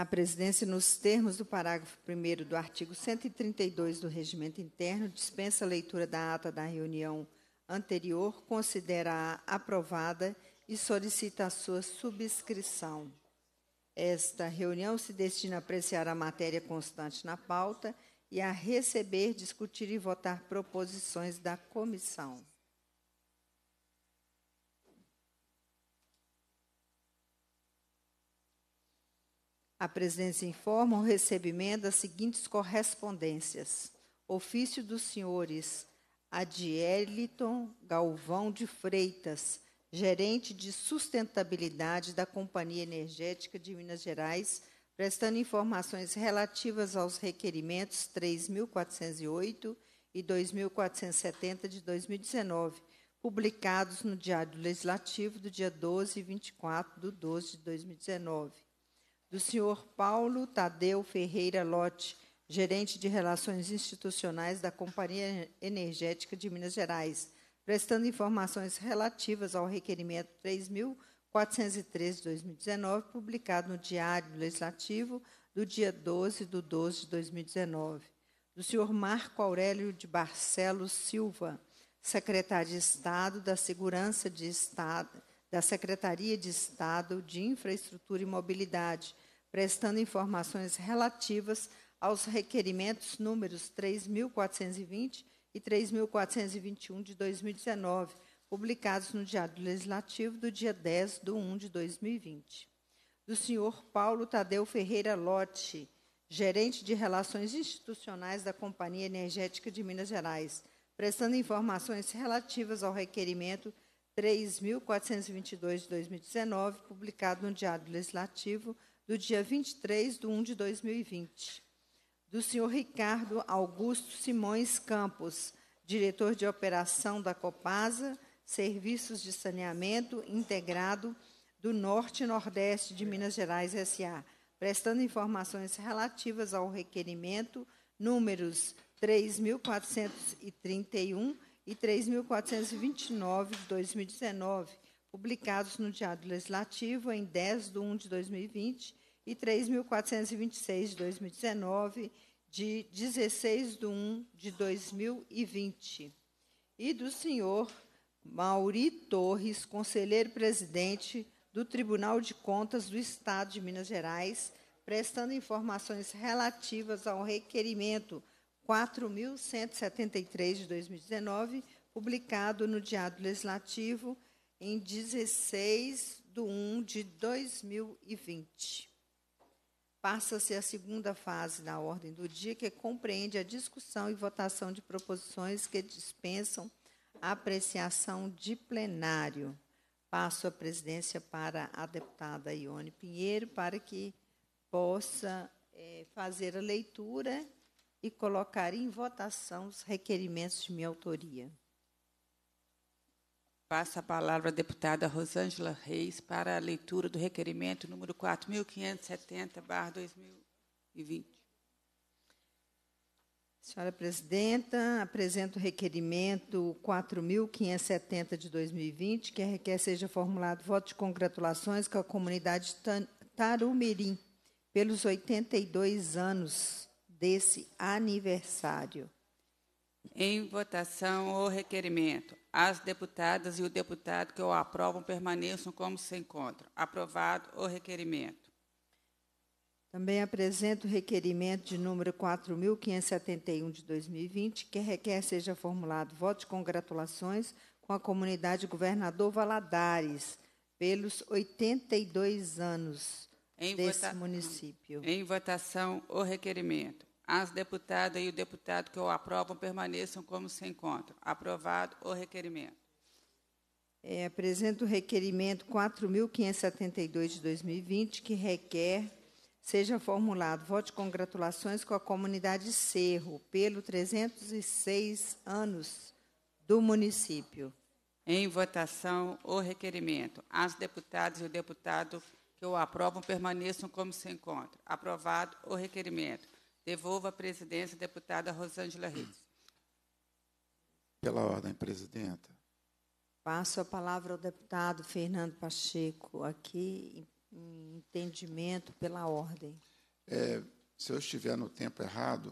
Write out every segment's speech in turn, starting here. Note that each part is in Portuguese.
à presidência, nos termos do parágrafo 1 do artigo 132 do Regimento Interno, dispensa a leitura da ata da reunião anterior, considera-a aprovada e solicita a sua subscrição. Esta reunião se destina a apreciar a matéria constante na pauta e a receber, discutir e votar proposições da comissão. A presidência informa o recebimento das seguintes correspondências: ofício dos senhores Adieliton Galvão de Freitas, gerente de sustentabilidade da Companhia Energética de Minas Gerais, prestando informações relativas aos requerimentos 3.408 e 2.470 de 2019, publicados no Diário Legislativo do dia 12 e 24 de 12 de 2019 do senhor Paulo Tadeu Ferreira Lote, gerente de Relações Institucionais da Companhia Energética de Minas Gerais, prestando informações relativas ao requerimento 3.403 de 2019, publicado no Diário Legislativo do dia 12 de 12 de 2019. Do senhor Marco Aurélio de Barcelos Silva, secretário de Estado da Segurança de Estado da Secretaria de Estado de Infraestrutura e Mobilidade, prestando informações relativas aos requerimentos números 3.420 e 3.421 de 2019, publicados no Diário Legislativo do dia 10 de 1 de 2020. Do senhor Paulo Tadeu Ferreira Lotti, gerente de Relações Institucionais da Companhia Energética de Minas Gerais, prestando informações relativas ao requerimento 3.420 3.422 de 2019, publicado no Diário Legislativo do dia 23 de 1 de 2020. Do senhor Ricardo Augusto Simões Campos, diretor de operação da Copasa, Serviços de Saneamento Integrado do Norte e Nordeste de Minas Gerais SA, prestando informações relativas ao requerimento números 3.431 e 3.429 de 2019, publicados no Diário Legislativo em 10 de 1 de 2020 e 3.426 de 2019, de 16 de 1 de 2020. E do senhor Mauri Torres, conselheiro presidente do Tribunal de Contas do Estado de Minas Gerais, prestando informações relativas ao requerimento 4.173 de 2019, publicado no Diário Legislativo em 16 de 1 de 2020. Passa-se a segunda fase da ordem do dia, que compreende a discussão e votação de proposições que dispensam a apreciação de plenário. Passo a presidência para a deputada Ione Pinheiro, para que possa é, fazer a leitura e colocar em votação os requerimentos de minha autoria. Passa a palavra à deputada Rosângela Reis para a leitura do requerimento número 4570/2020. Senhora Presidenta, apresento o requerimento 4.570 de 2020, que requer seja formulado voto de congratulações com a comunidade Tarumirim pelos 82 anos desse aniversário. Em votação o requerimento. As deputadas e o deputado que o aprovam permaneçam como se encontram. Aprovado o requerimento. Também apresento o requerimento de número 4.571 de 2020, que requer seja formulado voto de congratulações com a comunidade Governador Valadares pelos 82 anos em desse município. Em votação o requerimento. As deputada e o deputado que o aprovam permaneçam como se encontram. Aprovado o requerimento. É, apresento o requerimento 4.572 de 2020, que requer seja formulado voto de congratulações com a comunidade Cerro pelo 306 anos do município. Em votação, o requerimento. As deputadas e o deputado que o aprovam permaneçam como se encontram. Aprovado o requerimento. Devolvo a presidência à deputada Rosângela Reis. Pela ordem, presidenta. Passo a palavra ao deputado Fernando Pacheco, aqui em entendimento pela ordem. É, se eu estiver no tempo errado,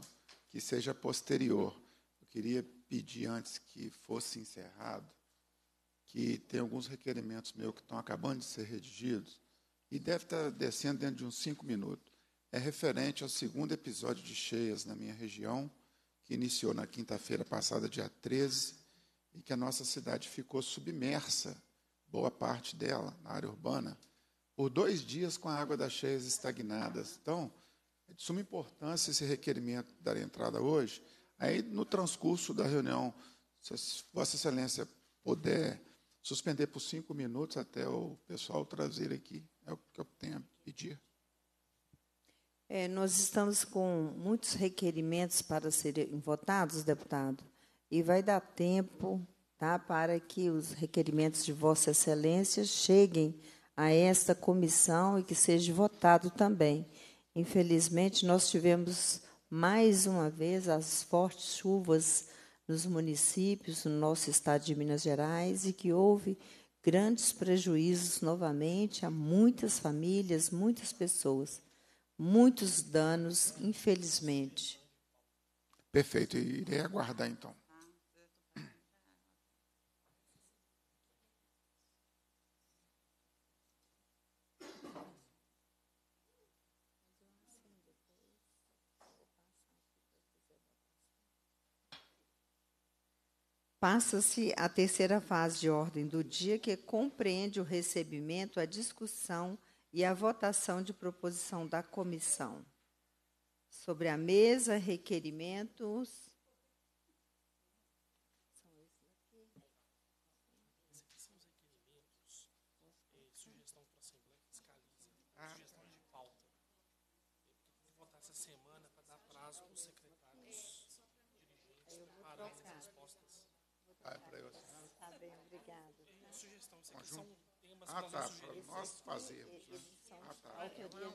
que seja posterior. Eu queria pedir, antes que fosse encerrado, que tem alguns requerimentos meus que estão acabando de ser redigidos e deve estar descendo dentro de uns cinco minutos é referente ao segundo episódio de cheias na minha região, que iniciou na quinta-feira passada, dia 13, e que a nossa cidade ficou submersa, boa parte dela, na área urbana, por dois dias com a água das cheias estagnadas. Então, é de suma importância esse requerimento dar entrada hoje. Aí, no transcurso da reunião, se Vossa Excelência puder suspender por cinco minutos até o pessoal trazer aqui, é o que eu tenho a pedir. É, nós estamos com muitos requerimentos para serem votados, deputado, e vai dar tempo tá, para que os requerimentos de Vossa Excelência cheguem a esta comissão e que seja votado também. Infelizmente, nós tivemos mais uma vez as fortes chuvas nos municípios, no nosso estado de Minas Gerais, e que houve grandes prejuízos novamente a muitas famílias, muitas pessoas muitos danos, infelizmente. Perfeito, irei aguardar então. Passa-se a terceira fase de ordem do dia, que compreende o recebimento, a discussão e a votação de proposição da comissão. Sobre a mesa, requerimentos ah, tá, nós fazemos. Nós fazemos. Né? Ah, tá. Autoria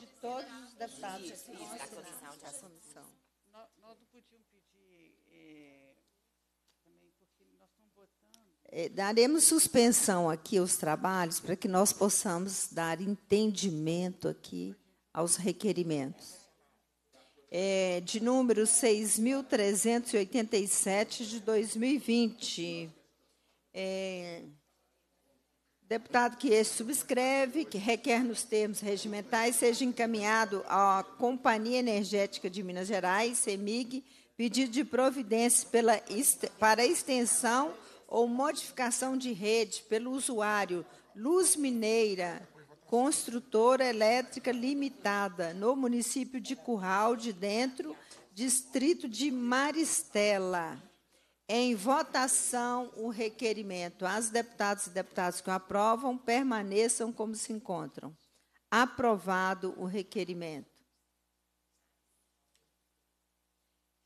de todos os deputados isso, isso, da assim, comissão de assunção. Nós, nós não podíamos pedir é, também, porque nós estamos votando. É, daremos suspensão aqui aos trabalhos para que nós possamos dar entendimento aqui aos requerimentos. É, de número 6.387 de 2020. É, Deputado que este subscreve, que requer nos termos regimentais, seja encaminhado à Companhia Energética de Minas Gerais, CEMIG, pedido de providências para extensão ou modificação de rede pelo usuário Luz Mineira, construtora elétrica limitada, no município de Curral de Dentro, distrito de Maristela. Em votação, o requerimento. As deputadas e deputados que o aprovam permaneçam como se encontram. Aprovado o requerimento.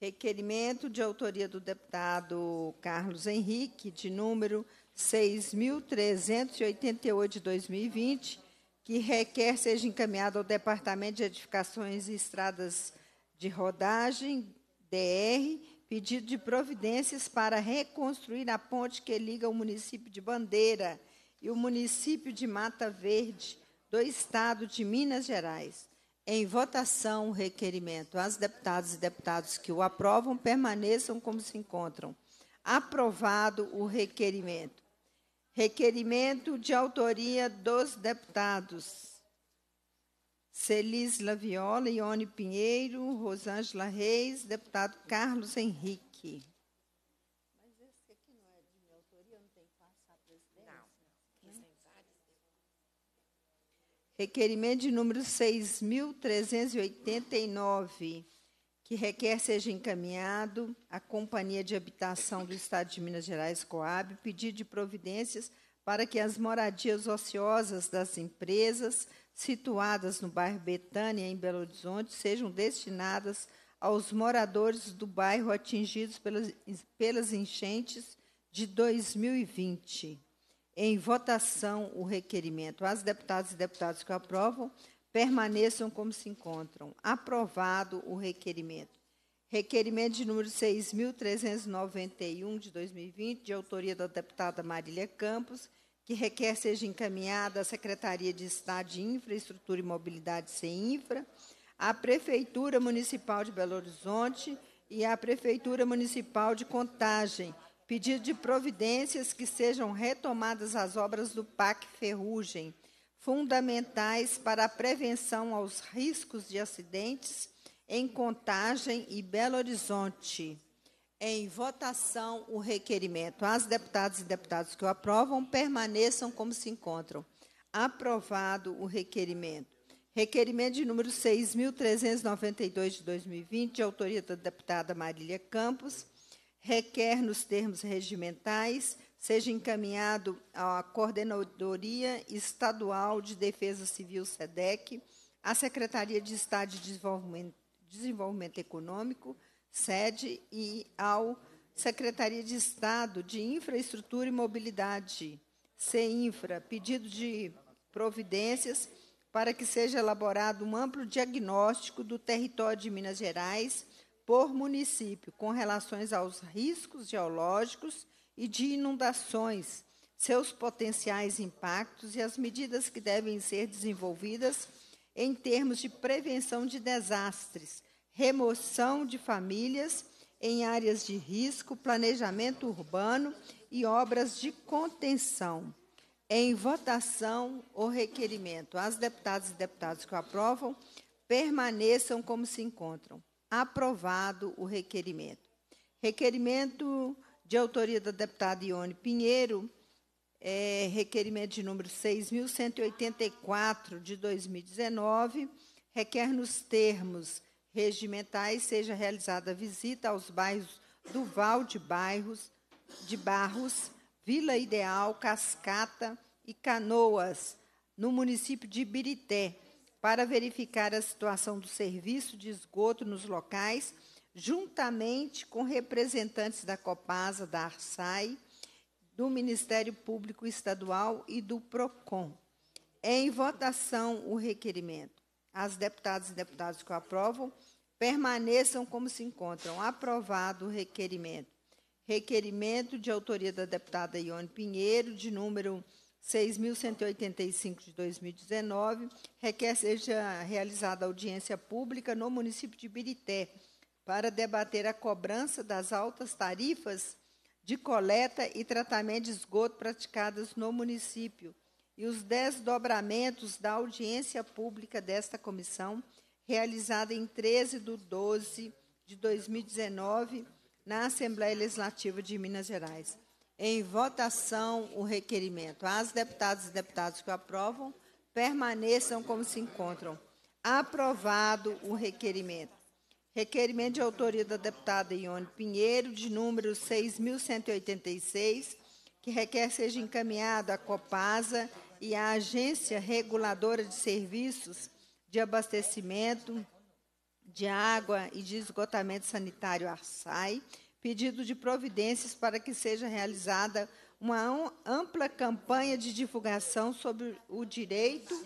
Requerimento de autoria do deputado Carlos Henrique, de número 6.388 de 2020, que requer seja encaminhado ao Departamento de Edificações e Estradas de Rodagem, DR, pedido de providências para reconstruir a ponte que liga o município de Bandeira e o município de Mata Verde do estado de Minas Gerais. Em votação, o requerimento. As deputadas e deputados que o aprovam permaneçam como se encontram. Aprovado o requerimento. Requerimento de autoria dos deputados Celis Laviola, Ione Pinheiro, Rosângela Reis, deputado Carlos Henrique. Mas esse aqui não é de minha autoria, não tem que passar a presidência? Não. Né? Requerimento de número 6.389, que requer seja encaminhado à Companhia de Habitação do Estado de Minas Gerais, Coab, pedido de providências para que as moradias ociosas das empresas situadas no bairro Betânia, em Belo Horizonte, sejam destinadas aos moradores do bairro atingidos pelas, pelas enchentes de 2020. Em votação, o requerimento. As deputadas e deputados que aprovam permaneçam como se encontram. Aprovado o requerimento. Requerimento de número 6.391, de 2020, de autoria da deputada Marília Campos, que requer seja encaminhada à Secretaria de Estado de Infraestrutura e Mobilidade, CEINFRA, à Prefeitura Municipal de Belo Horizonte e à Prefeitura Municipal de Contagem, pedido de providências que sejam retomadas as obras do PAC Ferrugem, fundamentais para a prevenção aos riscos de acidentes em Contagem e Belo Horizonte. Em votação, o requerimento. As deputadas e deputados que o aprovam permaneçam como se encontram. Aprovado o requerimento. Requerimento de número 6.392 de 2020, de autoria da deputada Marília Campos, requer, nos termos regimentais, seja encaminhado à Coordenadoria Estadual de Defesa Civil, SEDEC, à Secretaria de Estado de Desenvolvimento Desenvolvimento Econômico, sede, e ao Secretaria de Estado de Infraestrutura e Mobilidade, Cinfra, pedido de providências para que seja elaborado um amplo diagnóstico do território de Minas Gerais por município, com relações aos riscos geológicos e de inundações, seus potenciais impactos e as medidas que devem ser desenvolvidas em termos de prevenção de desastres, remoção de famílias em áreas de risco, planejamento urbano e obras de contenção. Em votação, o requerimento. As deputadas e deputados que o aprovam permaneçam como se encontram. Aprovado o requerimento. Requerimento de autoria da deputada Ione Pinheiro, é, requerimento de número 6.184 de 2019, requer nos termos regimentais seja realizada visita aos bairros do Val de Bairros, de Barros, Vila Ideal, Cascata e Canoas, no município de Ibirité, para verificar a situação do serviço de esgoto nos locais, juntamente com representantes da Copasa, da Arsai, do Ministério Público Estadual e do PROCON. É em votação, o requerimento. As deputadas e deputados que o aprovam permaneçam como se encontram. Aprovado o requerimento. Requerimento de autoria da deputada Ione Pinheiro, de número 6.185 de 2019, requer seja realizada audiência pública no município de Birité para debater a cobrança das altas tarifas de coleta e tratamento de esgoto praticadas no município e os desdobramentos da audiência pública desta comissão, realizada em 13 de 12 de 2019, na Assembleia Legislativa de Minas Gerais. Em votação, o requerimento. As deputadas e deputados que aprovam permaneçam como se encontram. Aprovado o requerimento. Requerimento de autoria da deputada Ione Pinheiro, de número 6.186, que requer seja encaminhado à Copasa e à Agência Reguladora de Serviços de Abastecimento de Água e de Esgotamento Sanitário, ARSAI, pedido de providências para que seja realizada uma ampla campanha de divulgação sobre o direito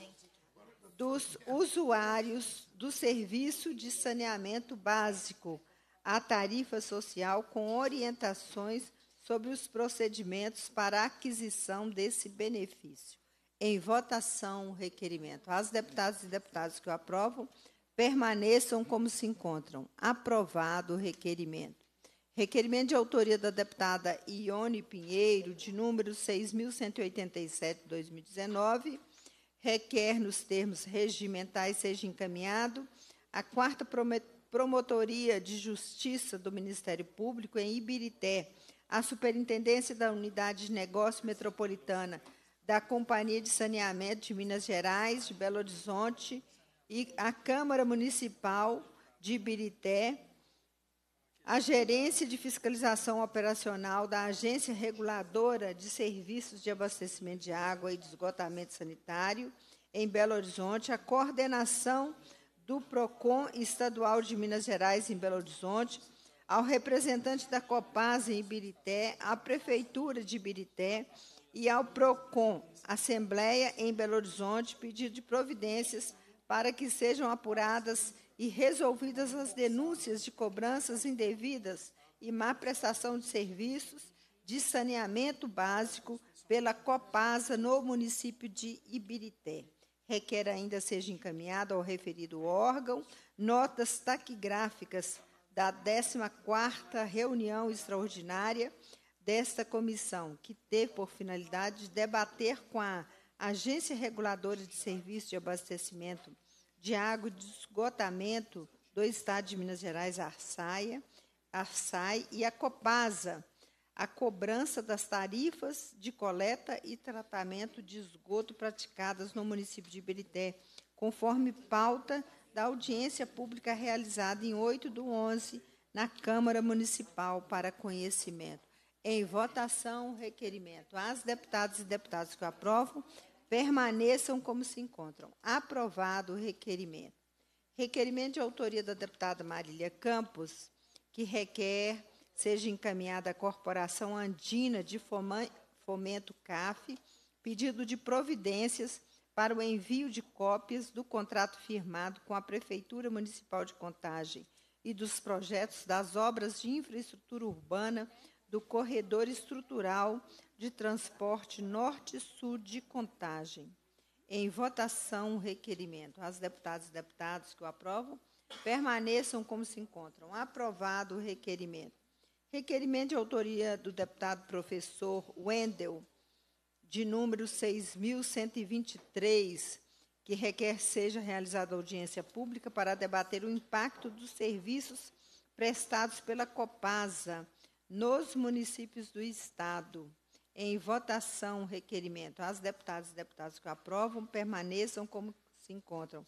dos usuários do serviço de saneamento básico à tarifa social com orientações sobre os procedimentos para aquisição desse benefício. Em votação, o requerimento. As deputadas e deputados que o aprovam permaneçam como se encontram. Aprovado o requerimento. Requerimento de autoria da deputada Ione Pinheiro, de número 6.187, 2019 requer, nos termos regimentais, seja encaminhado à quarta Promotoria de Justiça do Ministério Público em Ibirité, à Superintendência da Unidade de Negócio Metropolitana da Companhia de Saneamento de Minas Gerais, de Belo Horizonte, e à Câmara Municipal de Ibirité, a gerência de fiscalização operacional da Agência Reguladora de Serviços de Abastecimento de Água e de Esgotamento Sanitário em Belo Horizonte, a coordenação do PROCON Estadual de Minas Gerais em Belo Horizonte, ao representante da COPAS em Ibirité, à Prefeitura de Ibirité e ao PROCON Assembleia em Belo Horizonte, pedido de providências para que sejam apuradas e resolvidas as denúncias de cobranças indevidas e má prestação de serviços de saneamento básico pela Copasa no município de Ibirité. Requer ainda seja encaminhada ao referido órgão notas taquigráficas da 14ª reunião extraordinária desta comissão, que teve por finalidade debater com a Agência Reguladora de serviços de Abastecimento de água de esgotamento do Estado de Minas Gerais, Arsaia, Arsai e a Copasa, a cobrança das tarifas de coleta e tratamento de esgoto praticadas no município de Iberité, conforme pauta da audiência pública realizada em 8 do 11 na Câmara Municipal para conhecimento. Em votação, requerimento. As deputadas e deputados que aprovam, permaneçam como se encontram. Aprovado o requerimento. Requerimento de autoria da deputada Marília Campos, que requer seja encaminhada à Corporação Andina de Fomento CAF pedido de providências para o envio de cópias do contrato firmado com a Prefeitura Municipal de Contagem e dos projetos das obras de infraestrutura urbana do corredor estrutural de transporte norte-sul de contagem. Em votação, o requerimento. As deputadas e deputados que o aprovam permaneçam como se encontram. Aprovado o requerimento. Requerimento de autoria do deputado professor Wendel, de número 6.123, que requer seja realizada audiência pública para debater o impacto dos serviços prestados pela Copasa nos municípios do Estado. Em votação, o requerimento. As deputadas e deputados que aprovam permaneçam como se encontram.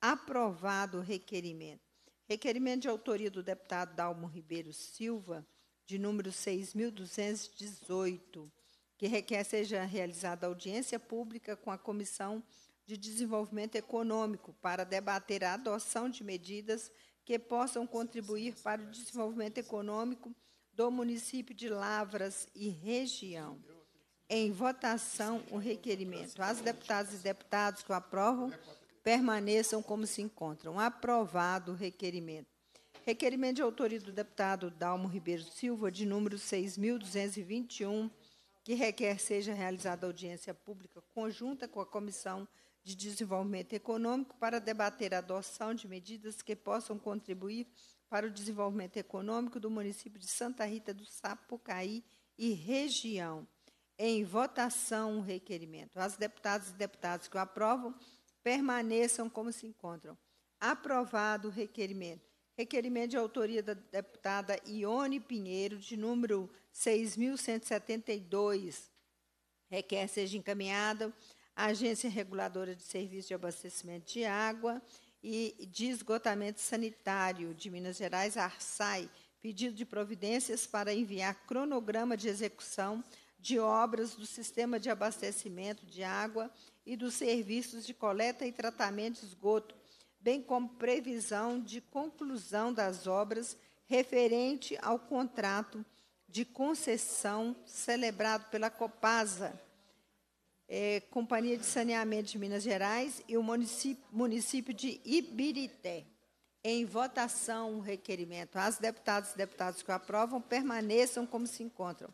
Aprovado o requerimento. Requerimento de autoria do deputado Dalmo Ribeiro Silva, de número 6.218, que requer seja realizada audiência pública com a Comissão de Desenvolvimento Econômico para debater a adoção de medidas que possam contribuir para o desenvolvimento econômico do município de Lavras e região. Em votação, o requerimento. As deputadas e deputados que o aprovam permaneçam como se encontram. Aprovado o requerimento. Requerimento de autoria do deputado Dalmo Ribeiro Silva, de número 6.221, que requer seja realizada audiência pública conjunta com a Comissão de Desenvolvimento Econômico para debater a adoção de medidas que possam contribuir para o desenvolvimento econômico do município de Santa Rita do Sapucaí e região. Em votação o requerimento. As deputadas e deputados que o aprovam permaneçam como se encontram. Aprovado o requerimento. Requerimento de autoria da deputada Ione Pinheiro, de número 6.172. Requer seja encaminhada à Agência Reguladora de Serviços de Abastecimento de Água e de Esgotamento Sanitário de Minas Gerais, ARSAI, pedido de providências para enviar cronograma de execução de obras do sistema de abastecimento de água e dos serviços de coleta e tratamento de esgoto, bem como previsão de conclusão das obras referente ao contrato de concessão celebrado pela Copasa é, Companhia de Saneamento de Minas Gerais e o município, município de Ibirité. Em votação, o requerimento. As deputadas e deputados que o aprovam permaneçam como se encontram.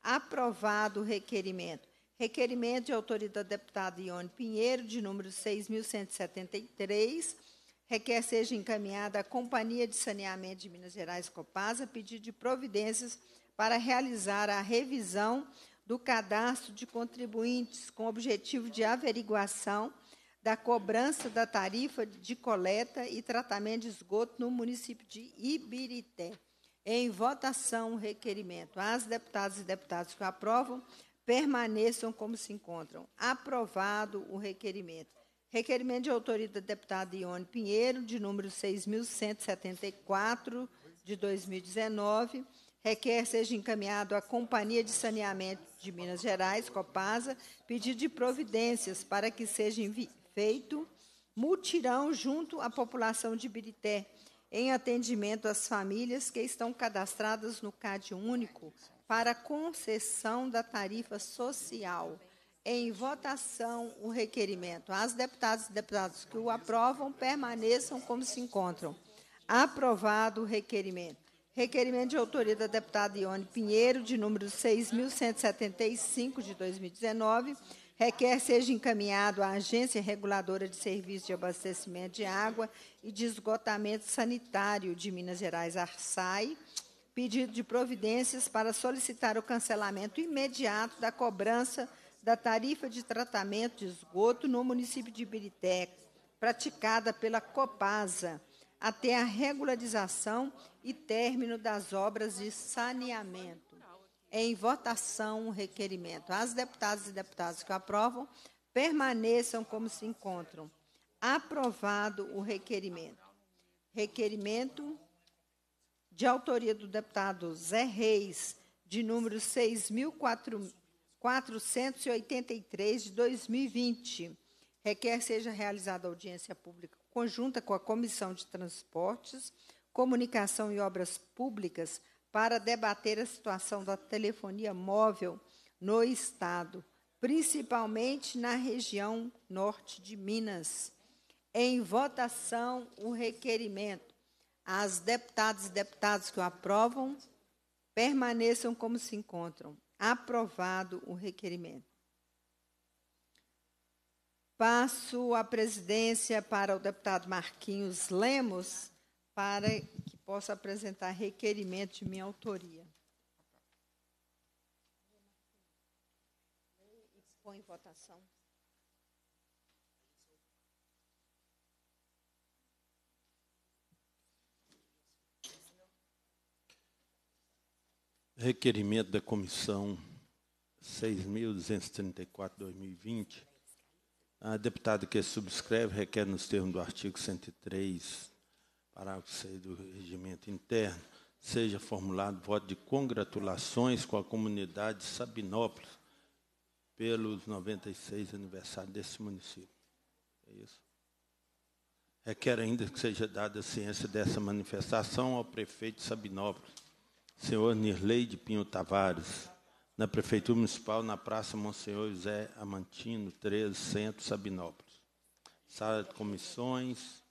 Aprovado o requerimento. Requerimento de autoria da deputada Ione Pinheiro, de número 6.173, requer seja encaminhada à Companhia de Saneamento de Minas Gerais, Copasa, pedido de providências para realizar a revisão do cadastro de contribuintes com objetivo de averiguação da cobrança da tarifa de coleta e tratamento de esgoto no município de Ibirité. Em votação, o requerimento. As deputadas e deputados que aprovam permaneçam como se encontram. Aprovado o requerimento. Requerimento de autoria da deputada Ione Pinheiro, de número 6.174, de 2019 requer seja encaminhado à Companhia de Saneamento de Minas Gerais, Copasa, pedido de providências para que seja feito mutirão junto à população de Birité, em atendimento às famílias que estão cadastradas no CAD único para concessão da tarifa social. Em votação, o requerimento. As deputadas e deputados que o aprovam permaneçam como se encontram. Aprovado o requerimento. Requerimento de autoria da deputada Ione Pinheiro, de número 6.175 de 2019, requer seja encaminhado à Agência Reguladora de Serviços de Abastecimento de Água e de Esgotamento Sanitário de Minas Gerais, ARSAI, pedido de providências para solicitar o cancelamento imediato da cobrança da tarifa de tratamento de esgoto no município de Ibirité, praticada pela Copasa, até a regularização e término das obras de saneamento. Em votação o requerimento. As deputadas e deputados que aprovam permaneçam como se encontram. Aprovado o requerimento. Requerimento de autoria do deputado Zé Reis, de número 6.483 de 2020. Requer seja realizada audiência pública conjunta com a Comissão de Transportes Comunicação e Obras Públicas para debater a situação da telefonia móvel no Estado, principalmente na região norte de Minas. Em votação, o requerimento. As deputadas e deputados que o aprovam permaneçam como se encontram. Aprovado o requerimento. Passo a presidência para o deputado Marquinhos Lemos para que possa apresentar requerimento de minha autoria. Põe em votação. Requerimento da comissão 6.234-2020. A deputada que subscreve requer, nos termos do artigo 103 parágrafo 6 do regimento interno, seja formulado voto de congratulações com a comunidade de Sabinópolis pelos 96 aniversários desse município. É isso. Requer ainda que seja dada a ciência dessa manifestação ao prefeito de Sabinópolis, senhor Nirley de Pinho Tavares, na Prefeitura Municipal, na Praça Monsenhor José Amantino, 13, Centro, Sabinópolis. Sala de comissões,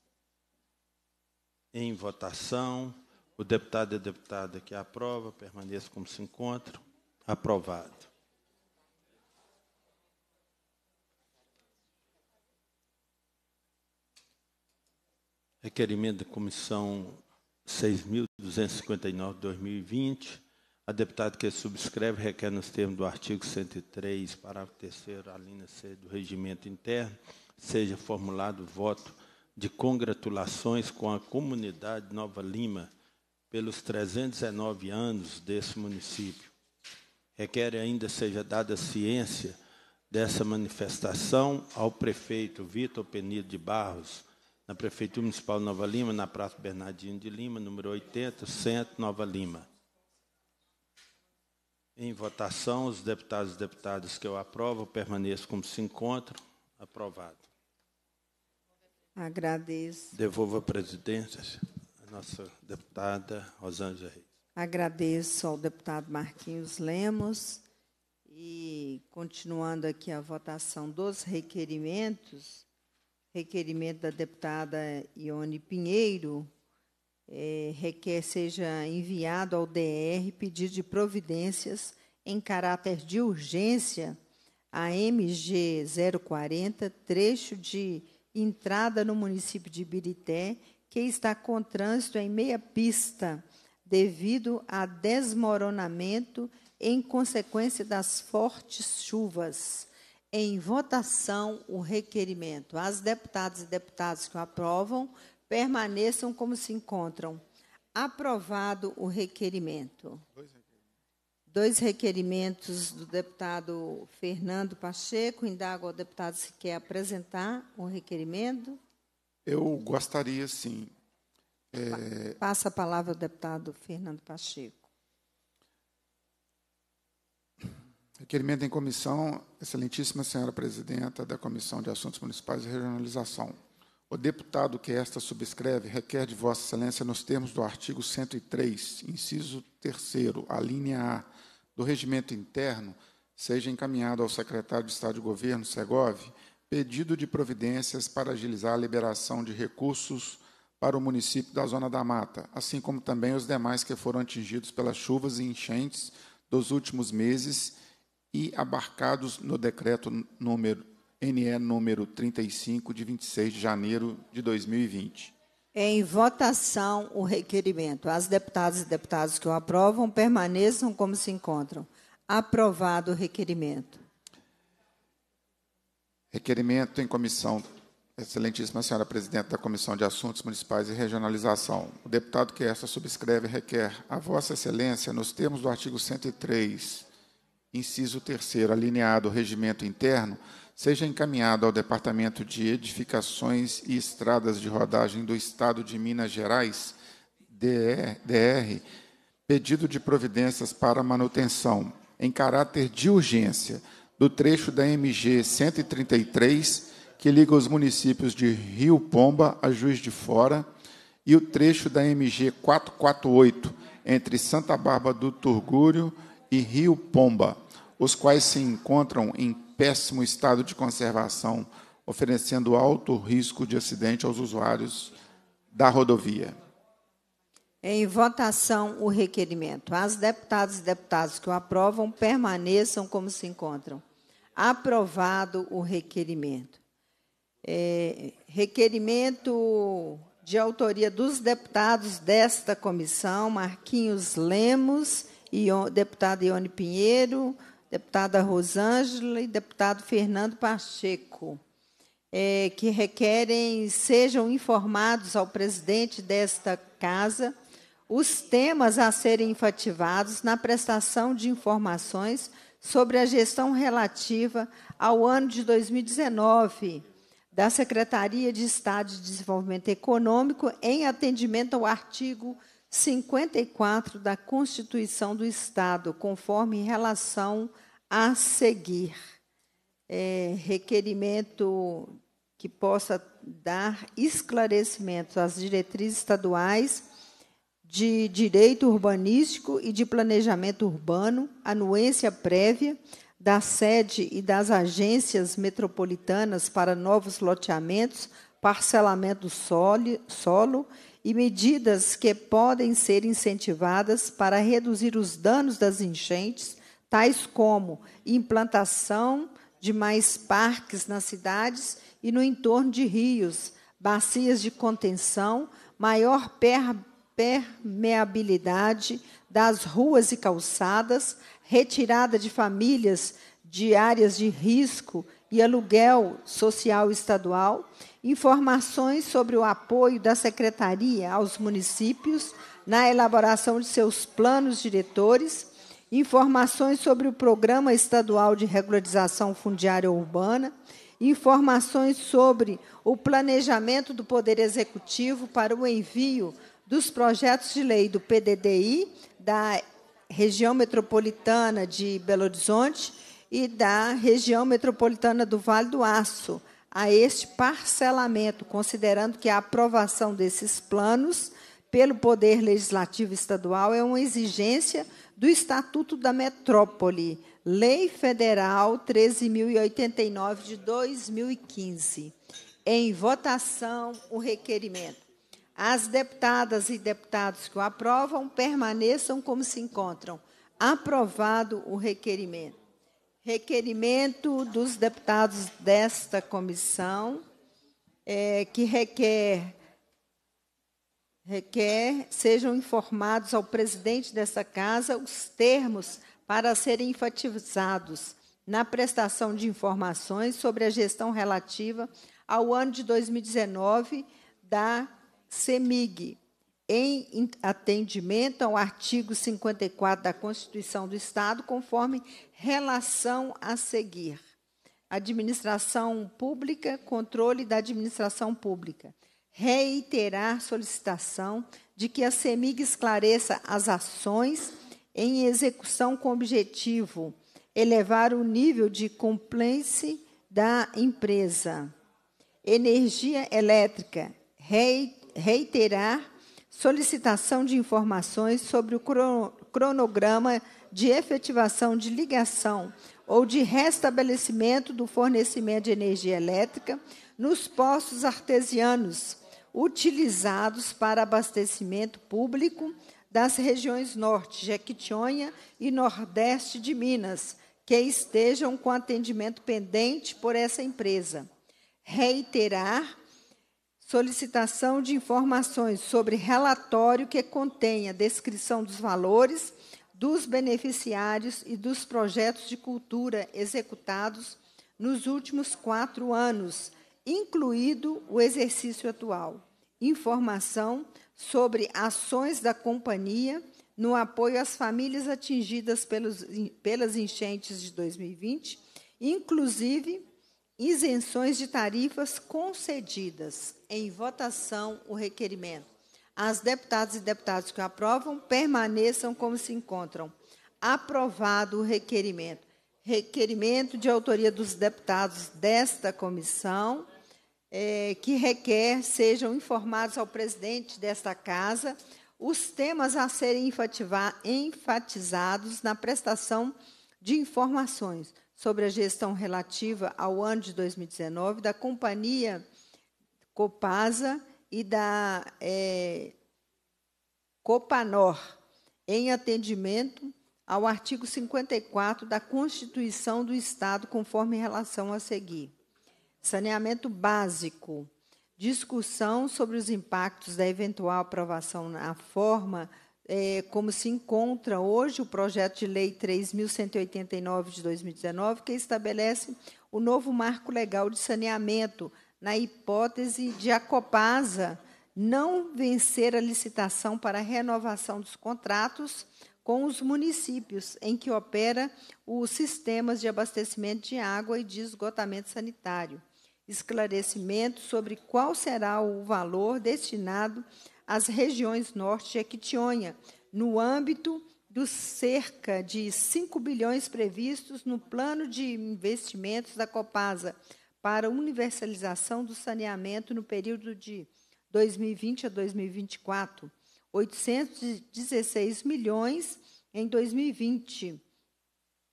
em votação. O deputado e a deputada que aprova, permaneça como se encontram. Aprovado. Requerimento da Comissão 6.259-2020. A deputada que subscreve requer, nos termos do artigo 103, parágrafo 3, a linha C do Regimento Interno, seja formulado voto de congratulações com a comunidade Nova Lima pelos 319 anos desse município. Requer ainda seja dada ciência dessa manifestação ao prefeito Vitor Penido de Barros, na Prefeitura Municipal de Nova Lima, na Praça Bernardino de Lima, número 80, Centro, Nova Lima. Em votação, os deputados e deputadas que eu aprovo permaneçam como se encontram. Aprovado. Agradeço. Devolvo a presidência à nossa deputada Rosângela Reis. Agradeço ao deputado Marquinhos Lemos. E, continuando aqui a votação dos requerimentos, requerimento da deputada Ione Pinheiro, é, requer seja enviado ao DR pedido de providências em caráter de urgência a MG 040, trecho de entrada no município de Birité que está com trânsito em meia pista, devido a desmoronamento em consequência das fortes chuvas. Em votação, o requerimento. As deputadas e deputados que o aprovam permaneçam como se encontram. Aprovado o requerimento. Dois dois requerimentos do deputado Fernando Pacheco. Indago ao deputado se quer apresentar o um requerimento. Eu gostaria, sim. É... Passa a palavra ao deputado Fernando Pacheco. Requerimento em comissão, excelentíssima senhora presidenta da Comissão de Assuntos Municipais e Regionalização. O deputado que esta subscreve requer de Vossa Excelência, nos termos do artigo 103, inciso 3, a linha A, do regimento interno, seja encaminhado ao secretário de Estado de Governo, Segov, pedido de providências para agilizar a liberação de recursos para o município da Zona da Mata, assim como também os demais que foram atingidos pelas chuvas e enchentes dos últimos meses e abarcados no decreto número NE número 35 de 26 de janeiro de 2020 em votação o requerimento. As deputadas e deputados que o aprovam permaneçam como se encontram. Aprovado o requerimento. Requerimento em comissão. Excelentíssima senhora presidente da Comissão de Assuntos Municipais e Regionalização. O deputado que esta subscreve requer a Vossa Excelência, nos termos do artigo 103, inciso 3, alineado ao regimento interno, seja encaminhado ao Departamento de Edificações e Estradas de Rodagem do Estado de Minas Gerais, DR, DR pedido de providências para manutenção, em caráter de urgência, do trecho da MG 133, que liga os municípios de Rio Pomba a Juiz de Fora, e o trecho da MG 448, entre Santa Bárbara do Turgúrio e Rio Pomba, os quais se encontram em péssimo estado de conservação, oferecendo alto risco de acidente aos usuários da rodovia. Em votação, o requerimento. As deputadas e deputados que o aprovam permaneçam como se encontram. Aprovado o requerimento. É, requerimento de autoria dos deputados desta comissão, Marquinhos Lemos, e deputado Ione Pinheiro, deputada Rosângela e deputado Fernando Pacheco, é, que requerem sejam informados ao presidente desta Casa os temas a serem enfativados na prestação de informações sobre a gestão relativa ao ano de 2019 da Secretaria de Estado de Desenvolvimento Econômico em atendimento ao artigo 54 da Constituição do Estado, conforme relação a seguir. É, requerimento que possa dar esclarecimento às diretrizes estaduais de direito urbanístico e de planejamento urbano, anuência prévia da sede e das agências metropolitanas para novos loteamentos, parcelamento solo, solo e medidas que podem ser incentivadas para reduzir os danos das enchentes tais como implantação de mais parques nas cidades e no entorno de rios, bacias de contenção, maior per permeabilidade das ruas e calçadas, retirada de famílias de áreas de risco e aluguel social estadual, informações sobre o apoio da secretaria aos municípios na elaboração de seus planos diretores informações sobre o Programa Estadual de Regularização Fundiária Urbana, informações sobre o planejamento do Poder Executivo para o envio dos projetos de lei do PDDI, da região metropolitana de Belo Horizonte e da região metropolitana do Vale do Aço, a este parcelamento, considerando que a aprovação desses planos pelo Poder Legislativo Estadual é uma exigência do Estatuto da Metrópole, Lei Federal 13.089 de 2015. Em votação, o requerimento. As deputadas e deputados que o aprovam permaneçam como se encontram. Aprovado o requerimento. Requerimento dos deputados desta comissão, é, que requer requer sejam informados ao presidente dessa casa os termos para serem enfatizados na prestação de informações sobre a gestão relativa ao ano de 2019 da CEMIG, em atendimento ao artigo 54 da Constituição do Estado, conforme relação a seguir. Administração pública, controle da administração pública reiterar solicitação de que a CEMIG esclareça as ações em execução com objetivo elevar o nível de compliance da empresa. Energia elétrica, reiterar solicitação de informações sobre o cronograma de efetivação de ligação ou de restabelecimento do fornecimento de energia elétrica nos postos artesianos utilizados para abastecimento público das regiões norte, Jequitinhonha e nordeste de Minas, que estejam com atendimento pendente por essa empresa. Reiterar solicitação de informações sobre relatório que contenha descrição dos valores dos beneficiários e dos projetos de cultura executados nos últimos quatro anos incluído o exercício atual, informação sobre ações da companhia no apoio às famílias atingidas pelos, pelas enchentes de 2020, inclusive isenções de tarifas concedidas. Em votação, o requerimento. As deputadas e deputados que aprovam permaneçam como se encontram. Aprovado o requerimento. Requerimento de autoria dos deputados desta comissão é, que requer sejam informados ao presidente desta casa os temas a serem enfatizados na prestação de informações sobre a gestão relativa ao ano de 2019 da companhia Copasa e da é, Copanor, em atendimento ao artigo 54 da Constituição do Estado, conforme relação a seguir. Saneamento básico. Discussão sobre os impactos da eventual aprovação na forma é, como se encontra hoje o projeto de lei 3.189 de 2019, que estabelece o novo marco legal de saneamento, na hipótese de a Copasa não vencer a licitação para a renovação dos contratos com os municípios em que opera os sistemas de abastecimento de água e de esgotamento sanitário esclarecimento sobre qual será o valor destinado às regiões norte de Equitionha, no âmbito dos cerca de 5 bilhões previstos no plano de investimentos da Copasa para universalização do saneamento no período de 2020 a 2024, 816 milhões em 2020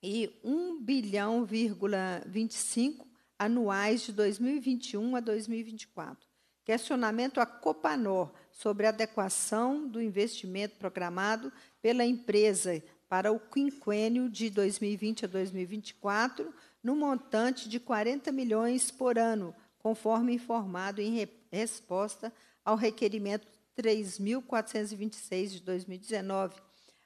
e 1 bilhão,25 anuais de 2021 a 2024. Questionamento à Copanor sobre a adequação do investimento programado pela empresa para o quinquênio de 2020 a 2024, no montante de 40 milhões por ano, conforme informado em re resposta ao requerimento 3.426 de 2019.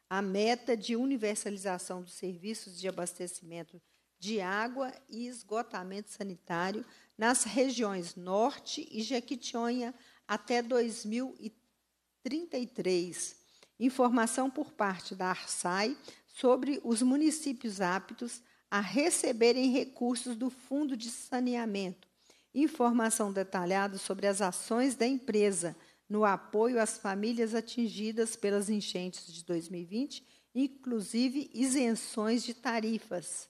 A meta de universalização dos serviços de abastecimento de água e esgotamento sanitário nas regiões Norte e Jequitinhonha até 2033. Informação por parte da Arsai sobre os municípios aptos a receberem recursos do Fundo de Saneamento. Informação detalhada sobre as ações da empresa no apoio às famílias atingidas pelas enchentes de 2020, inclusive isenções de tarifas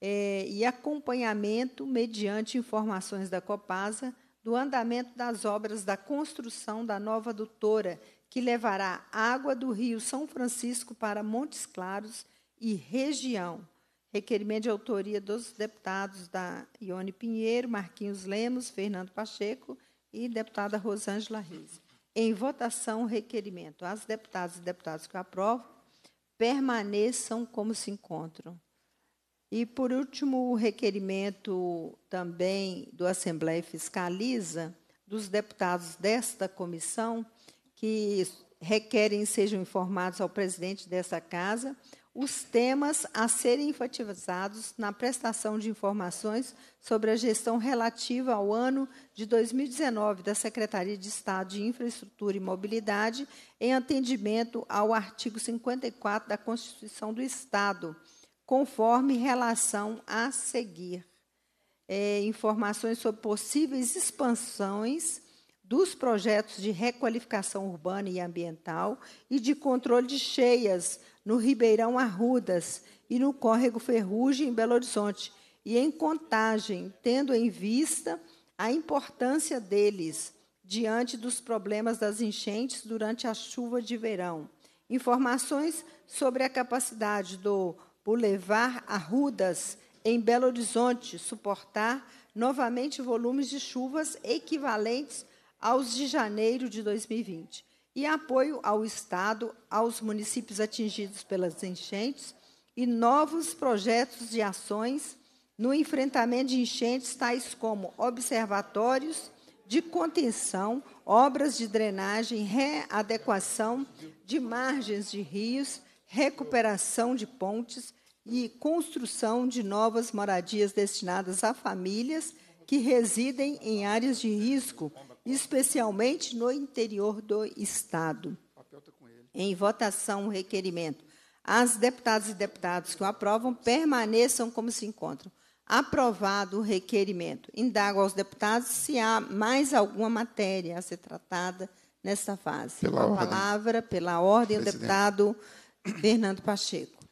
é, e acompanhamento mediante informações da Copasa do andamento das obras da construção da nova adutora, que levará água do Rio São Francisco para Montes Claros e região. Requerimento de autoria dos deputados da Ione Pinheiro, Marquinhos Lemos, Fernando Pacheco e deputada Rosângela Riz. Em votação, requerimento. As deputadas e deputados que aprovam permaneçam como se encontram. E, por último, o requerimento também do Assembleia Fiscaliza, dos deputados desta comissão, que requerem sejam informados ao presidente dessa casa os temas a serem enfatizados na prestação de informações sobre a gestão relativa ao ano de 2019 da Secretaria de Estado de Infraestrutura e Mobilidade, em atendimento ao artigo 54 da Constituição do Estado conforme relação a seguir. É, informações sobre possíveis expansões dos projetos de requalificação urbana e ambiental e de controle de cheias no Ribeirão Arrudas e no Córrego Ferrugem, em Belo Horizonte, e em contagem, tendo em vista a importância deles diante dos problemas das enchentes durante a chuva de verão. Informações sobre a capacidade do por levar arrudas em Belo Horizonte, suportar novamente volumes de chuvas equivalentes aos de janeiro de 2020, e apoio ao Estado, aos municípios atingidos pelas enchentes e novos projetos de ações no enfrentamento de enchentes, tais como observatórios de contenção, obras de drenagem, readequação de margens de rios, recuperação de pontes, e construção de novas moradias destinadas a famílias que residem em áreas de risco, especialmente no interior do Estado. Em votação, o requerimento. As deputadas e deputados que o aprovam permaneçam como se encontram. Aprovado o requerimento. Indago aos deputados se há mais alguma matéria a ser tratada nesta fase. Pela a palavra, pela ordem, Presidente. o deputado Fernando Pacheco.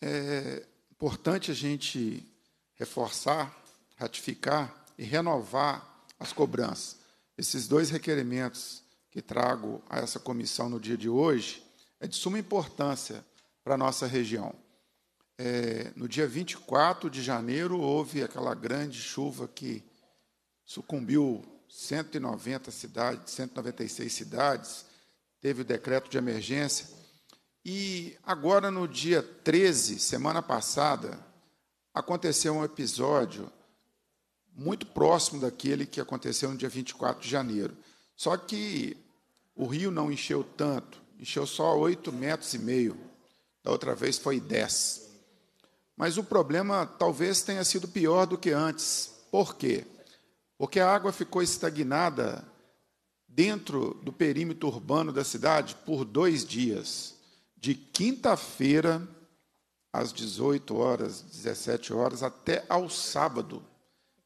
É importante a gente reforçar, ratificar e renovar as cobranças. Esses dois requerimentos que trago a essa comissão no dia de hoje é de suma importância para a nossa região. É, no dia 24 de janeiro, houve aquela grande chuva que sucumbiu 190 cidades, 196 cidades, teve o decreto de emergência e agora, no dia 13, semana passada, aconteceu um episódio muito próximo daquele que aconteceu no dia 24 de janeiro. Só que o rio não encheu tanto, encheu só 8 metros e meio. Da outra vez foi 10. Mas o problema talvez tenha sido pior do que antes. Por quê? Porque a água ficou estagnada dentro do perímetro urbano da cidade por dois dias de quinta-feira às 18 horas, 17 horas, até ao sábado,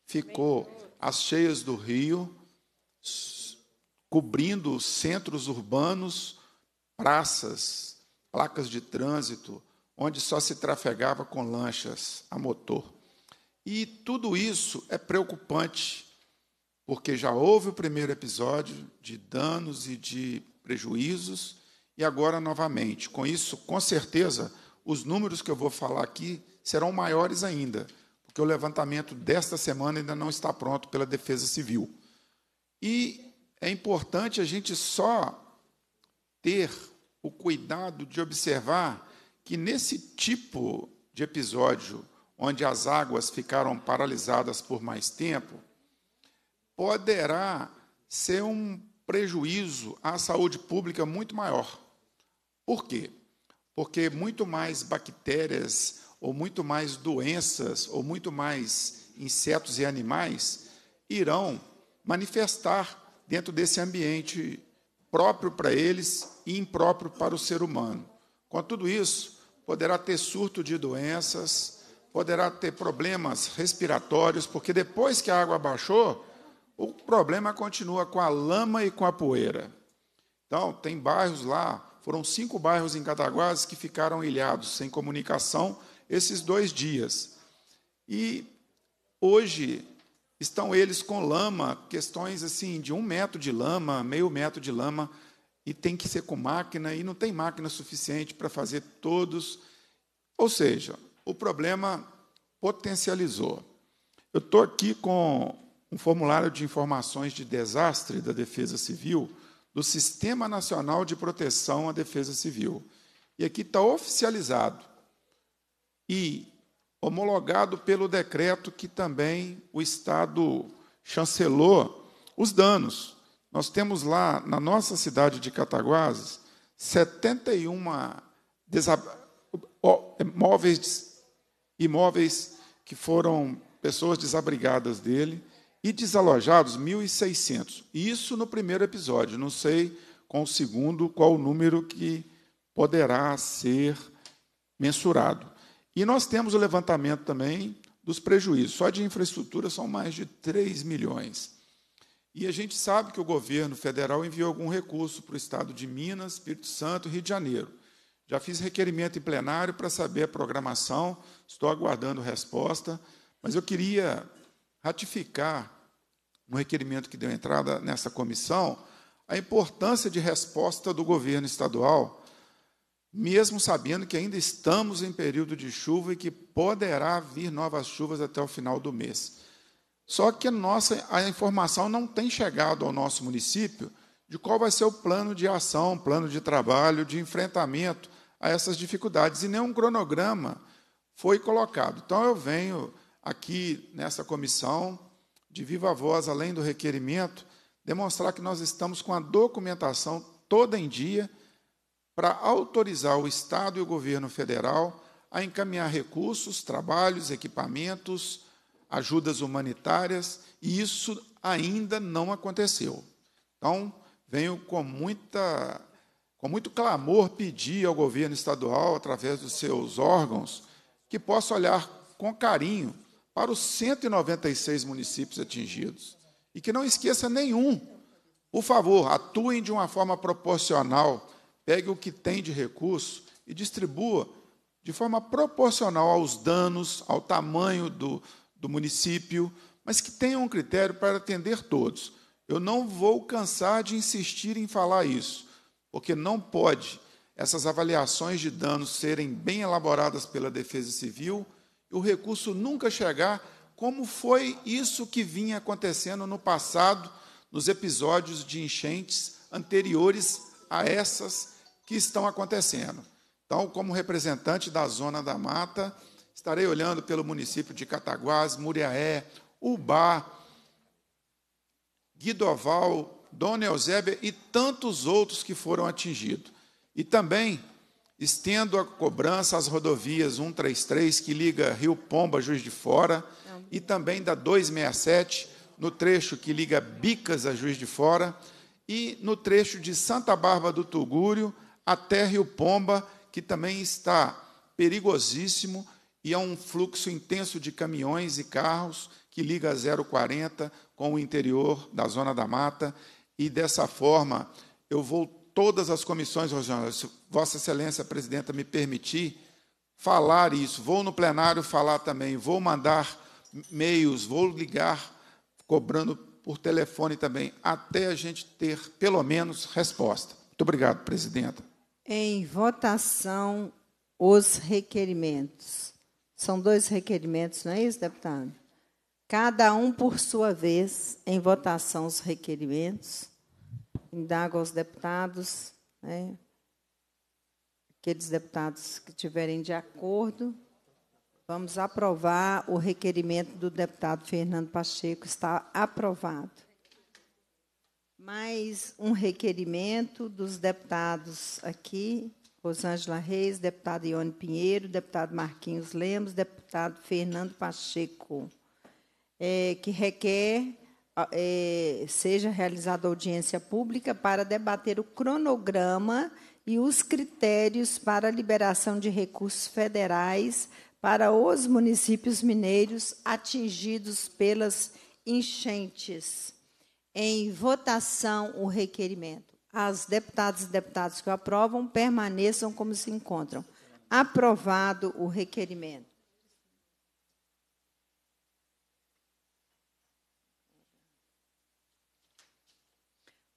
ficou as cheias do Rio, cobrindo centros urbanos, praças, placas de trânsito, onde só se trafegava com lanchas a motor. E tudo isso é preocupante, porque já houve o primeiro episódio de danos e de prejuízos, e agora novamente. Com isso, com certeza, os números que eu vou falar aqui serão maiores ainda, porque o levantamento desta semana ainda não está pronto pela Defesa Civil. E é importante a gente só ter o cuidado de observar que nesse tipo de episódio, onde as águas ficaram paralisadas por mais tempo, poderá ser um prejuízo à saúde pública muito maior. Por quê? Porque muito mais bactérias, ou muito mais doenças, ou muito mais insetos e animais irão manifestar dentro desse ambiente próprio para eles e impróprio para o ser humano. Com tudo isso, poderá ter surto de doenças, poderá ter problemas respiratórios, porque depois que a água baixou, o problema continua com a lama e com a poeira. Então, tem bairros lá foram cinco bairros em Cataguases que ficaram ilhados, sem comunicação, esses dois dias. E hoje estão eles com lama, questões assim de um metro de lama, meio metro de lama, e tem que ser com máquina, e não tem máquina suficiente para fazer todos. Ou seja, o problema potencializou. Eu estou aqui com um formulário de informações de desastre da Defesa Civil do Sistema Nacional de Proteção à Defesa Civil. E aqui está oficializado e homologado pelo decreto que também o Estado chancelou os danos. Nós temos lá na nossa cidade de Cataguases 71 desab... imóveis que foram pessoas desabrigadas dele e desalojados 1.600. Isso no primeiro episódio. Não sei com o segundo qual o número que poderá ser mensurado. E nós temos o levantamento também dos prejuízos. Só de infraestrutura são mais de 3 milhões. E a gente sabe que o governo federal enviou algum recurso para o estado de Minas, Espírito Santo e Rio de Janeiro. Já fiz requerimento em plenário para saber a programação, estou aguardando resposta, mas eu queria ratificar, no requerimento que deu entrada nessa comissão, a importância de resposta do governo estadual, mesmo sabendo que ainda estamos em período de chuva e que poderá vir novas chuvas até o final do mês. Só que a nossa a informação não tem chegado ao nosso município de qual vai ser o plano de ação, plano de trabalho, de enfrentamento a essas dificuldades e nenhum cronograma foi colocado. Então eu venho aqui nessa comissão, de viva voz, além do requerimento, demonstrar que nós estamos com a documentação toda em dia para autorizar o Estado e o governo federal a encaminhar recursos, trabalhos, equipamentos, ajudas humanitárias, e isso ainda não aconteceu. Então, venho com muita com muito clamor pedir ao governo estadual, através dos seus órgãos, que possa olhar com carinho para os 196 municípios atingidos. E que não esqueça nenhum. Por favor, atuem de uma forma proporcional, pegue o que tem de recurso e distribua de forma proporcional aos danos, ao tamanho do, do município, mas que tenha um critério para atender todos. Eu não vou cansar de insistir em falar isso, porque não pode essas avaliações de danos serem bem elaboradas pela Defesa Civil o recurso nunca chegar, como foi isso que vinha acontecendo no passado, nos episódios de enchentes anteriores a essas que estão acontecendo. Então, como representante da Zona da Mata, estarei olhando pelo município de Cataguás, Muriaé, Ubá, Guidoval, Dona Eusébia e tantos outros que foram atingidos. E também Estendo a cobrança às rodovias 133, que liga Rio Pomba, Juiz de Fora, e também da 267, no trecho que liga Bicas a Juiz de Fora, e no trecho de Santa Bárbara do Tugúrio até Rio Pomba, que também está perigosíssimo e há é um fluxo intenso de caminhões e carros que liga a 040 com o interior da Zona da Mata. E dessa forma, eu vou todas as comissões regionais. Se Vossa Excelência, presidenta, me permitir falar isso, vou no plenário falar também, vou mandar meios, vou ligar, cobrando por telefone também, até a gente ter, pelo menos, resposta. Muito obrigado, presidenta. Em votação, os requerimentos. São dois requerimentos, não é isso, deputado? Cada um por sua vez, em votação, os requerimentos. Indago aos deputados, né, aqueles deputados que tiverem de acordo, vamos aprovar o requerimento do deputado Fernando Pacheco, está aprovado. Mais um requerimento dos deputados aqui, Rosângela Reis, deputado Ione Pinheiro, deputado Marquinhos Lemos, deputado Fernando Pacheco, é, que requer é, seja realizada audiência pública para debater o cronograma e os critérios para a liberação de recursos federais para os municípios mineiros atingidos pelas enchentes. Em votação, o requerimento. As deputadas e deputados que o aprovam permaneçam como se encontram. Aprovado o requerimento.